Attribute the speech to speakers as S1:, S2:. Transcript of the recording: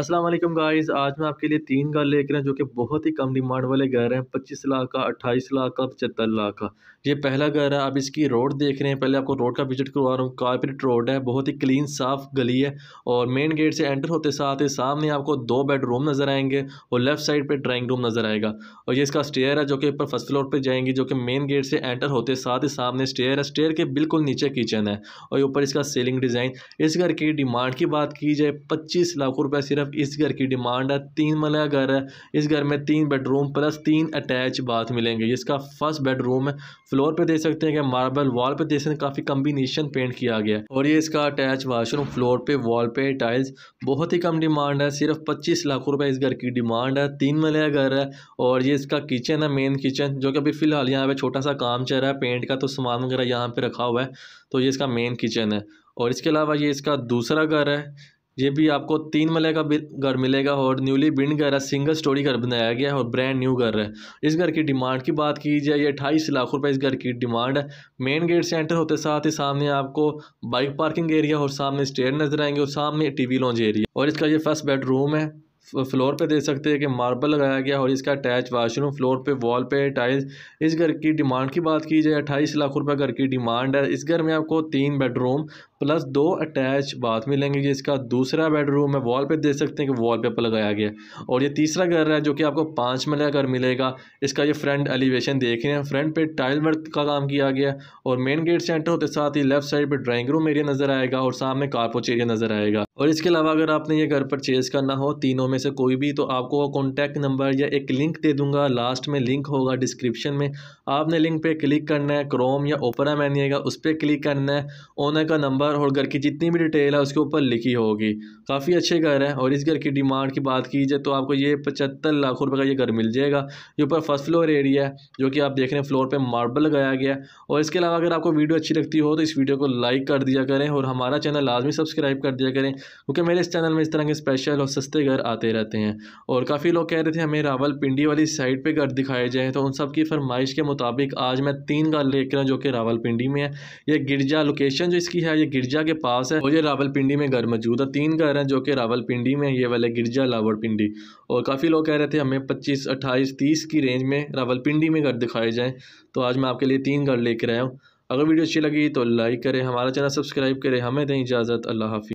S1: अस्सलाम वालेकुम गाइस आज मैं आपके लिए तीन घर लेकर जो कि बहुत ही कम डिमांड वाले घर हैं 25 लाख का 28 लाख का पचहत्तर लाख का ये पहला घर है आप इसकी रोड देख रहे हैं पहले आपको रोड का विजिट करवा रहा हूँ कारपेट रोड है बहुत ही क्लीन साफ गली है और मेन गेट से एंटर होते साथ ही सामने आपको दो बेडरूम नज़र आएंगे और लेफ्ट साइड पर ड्राइंग रूम नज़र आएगा और ये इसका स्टेयर है जो कि ऊपर फर्स्ट फ्लोर पर जाएंगी जो कि मेन गेट से एंटर होते साथ ही सामने स्टेयर है स्टेयर के बिल्कुल नीचे किचन है और ऊपर इसका सीलिंग डिज़ाइन इस घर की डिमांड की बात की जाए पच्चीस लाख रुपये सिर्फ सिर्फ इस घर की डिमांड है तीन मरला घर है इस घर में तीन बेडरूम प्लस तीन अटैच बाथ मिलेंगे इसका फर्स्ट बेडरूम है फ्लोर पे देख सकते हैं कि मार्बल वॉल पे देख सकते हैं काफ़ी कम्बिनेशन पेंट किया गया है और ये इसका अटैच वाशरूम फ्लोर पे वॉल पे टाइल्स बहुत ही कम डिमांड है सिर्फ पच्चीस लाख रुपए इस घर की डिमांड है तीन मलया घर है और ये इसका किचन है मेन किचन जो कि अभी फ़िलहाल यहाँ पे छोटा सा काम चल रहा है पेंट का तो सामान वगैरह यहाँ पे रखा हुआ है तो ये इसका मेन किचन है और इसके अलावा ये इसका दूसरा घर है ये भी आपको तीन मले का घर मिलेगा और न्यूली बिंड घर है सिंगल स्टोरी घर बनाया गया है और ब्रांड न्यू घर है इस घर की डिमांड की बात की जाए ये अट्ठाईस लाख रुपए इस घर की डिमांड है मेन गेट से एंटर होते साथ ही सामने आपको बाइक पार्किंग एरिया और सामने स्टेयर नजर आएंगे और सामने टीवी लॉन्च एरिया और इसका ये फर्स्ट बेडरूम है फ्लोर पे दे सकते हैं कि मार्बल लगाया गया और इसका अटैच वाशरूम फ्लोर पे वॉल पे टाइल्स इस घर की डिमांड की बात की जाए अट्ठाईस लाख रुपए घर की डिमांड है इस घर में आपको तीन बेडरूम प्लस दो अटैच बाथ मिलेंगे ये इसका दूसरा बेडरूम है वॉल पे देख सकते हैं कि वॉल पेपर लगाया गया और ये तीसरा घर है जो कि आपको पाँच मिले घर मिलेगा इसका ये फ्रंट एलिवेशन देख रहे हैं फ्रंट पे टाइल वर्क का काम किया गया और मेन गेट से एंटर होते साथ ही लेफ्ट साइड पर ड्राइंग रूम एरिया नज़र आएगा और सामने कारपोच एरिया नज़र आएगा और इसके अलावा अगर आपने ये घर परचेज़ करना हो तीनों में से कोई भी तो आपको कॉन्टैक्ट नंबर या एक लिंक दे दूंगा लास्ट में लिंक होगा डिस्क्रिप्शन में आपने लिंक पे क्लिक करना है क्रोम या ओपरा मैन आएगा उस पर क्लिक करना है ओनर का नंबर और घर की जितनी भी डिटेल है उसके ऊपर लिखी होगी काफ़ी अच्छे घर है और इस घर की डिमांड की बात की जाए तो आपको ये पचहत्तर लाख रुपये का ये घर मिल जाएगा ये ऊपर फर्स्ट फ्लोर एरिया है जो कि आप देख रहे हैं फ्लोर पर मार्बल लगाया गया और इसके अलावा अगर आपको वीडियो अच्छी लगती हो तो इस वीडियो को लाइक कर दिया करें और हमारा चैनल लाजमी सब्सक्राइब कर दिया करें क्योंकि मेरे इस चैनल में इस तरह के स्पेशल और सस्ते घर आते रहते हैं और काफ़ी लोग कह रहे थे हमें रावल पिंडी वाली साइड पे घर दिखाए जाए तो उन सब की फरमाइश के मुताबिक आज मैं तीन घर लेकर हूँ जो कि रावल पिंडी में है ये गिरजा लोकेशन जो इसकी है ये गिरजा के पास है और ये पिंडी में घर मौजूद है तीन घर हैं जो कि रावल पिंडी में ये वाले गिरजा लावर पिंडी और काफ़ी लोग कह रहे थे हमें पच्चीस अट्ठाईस तीस की रेंज में रावल पिंडी में घर दिखाए जाएँ तो आज मैं आपके लिए तीन घर लेकर आया हूँ अगर वीडियो अच्छी लगी तो लाइक करें हमारा चैनल सब्सक्राइब करें हमें दें इजाज़त अल्लाह हाफि